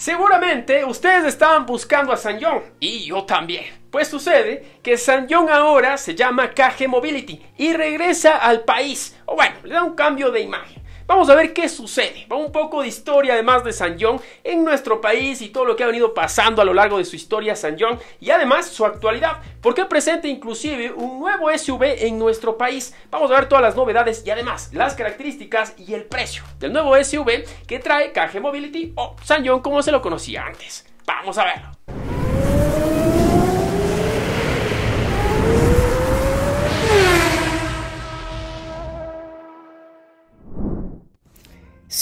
Seguramente ustedes estaban buscando a San John y yo también. Pues sucede que San John ahora se llama KG Mobility y regresa al país. O bueno, le da un cambio de imagen. Vamos a ver qué sucede. Va un poco de historia además de San John en nuestro país y todo lo que ha venido pasando a lo largo de su historia San John y además su actualidad, porque presenta inclusive un nuevo SUV en nuestro país. Vamos a ver todas las novedades y además las características y el precio del nuevo SUV que trae KG Mobility o San John como se lo conocía antes. Vamos a verlo.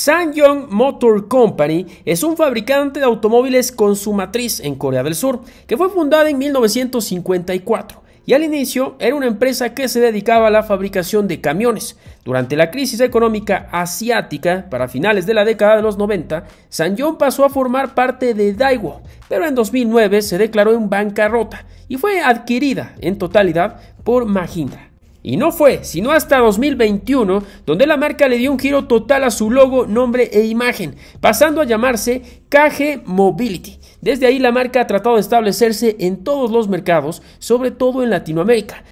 Sanyong Motor Company es un fabricante de automóviles con su matriz en Corea del Sur, que fue fundada en 1954 y al inicio era una empresa que se dedicaba a la fabricación de camiones. Durante la crisis económica asiática, para finales de la década de los 90, Sanyong pasó a formar parte de Daewoo, pero en 2009 se declaró en bancarrota y fue adquirida en totalidad por Mahindra. Y no fue, sino hasta 2021, donde la marca le dio un giro total a su logo, nombre e imagen, pasando a llamarse KG Mobility. Desde ahí la marca ha tratado de establecerse en todos los mercados, sobre todo en Latinoamérica.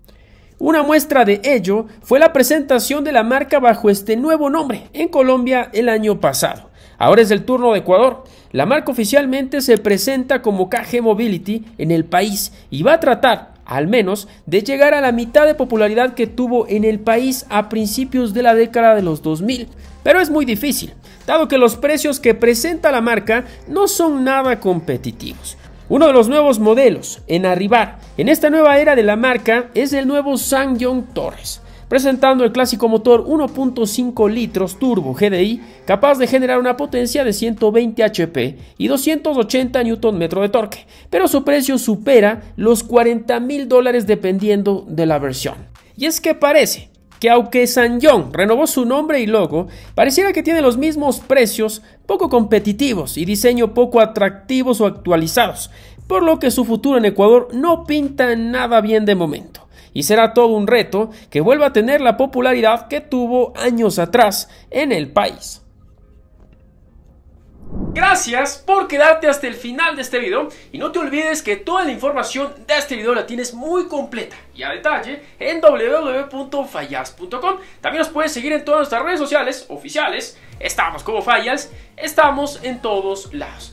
Una muestra de ello fue la presentación de la marca bajo este nuevo nombre en Colombia el año pasado. Ahora es el turno de Ecuador. La marca oficialmente se presenta como KG Mobility en el país y va a tratar al menos, de llegar a la mitad de popularidad que tuvo en el país a principios de la década de los 2000, pero es muy difícil, dado que los precios que presenta la marca no son nada competitivos. Uno de los nuevos modelos en arribar en esta nueva era de la marca es el nuevo Sangyong Torres, presentando el clásico motor 1.5 litros turbo GDI, capaz de generar una potencia de 120 HP y 280 Nm de torque, pero su precio supera los 40 mil dólares dependiendo de la versión. Y es que parece que aunque Sanyong renovó su nombre y logo, pareciera que tiene los mismos precios poco competitivos y diseño poco atractivos o actualizados, por lo que su futuro en Ecuador no pinta nada bien de momento y será todo un reto que vuelva a tener la popularidad que tuvo años atrás en el país. Gracias por quedarte hasta el final de este video y no te olvides que toda la información de este video la tienes muy completa y a detalle en www.fallas.com. También nos puedes seguir en todas nuestras redes sociales oficiales, estamos como Fallas, estamos en todos lados.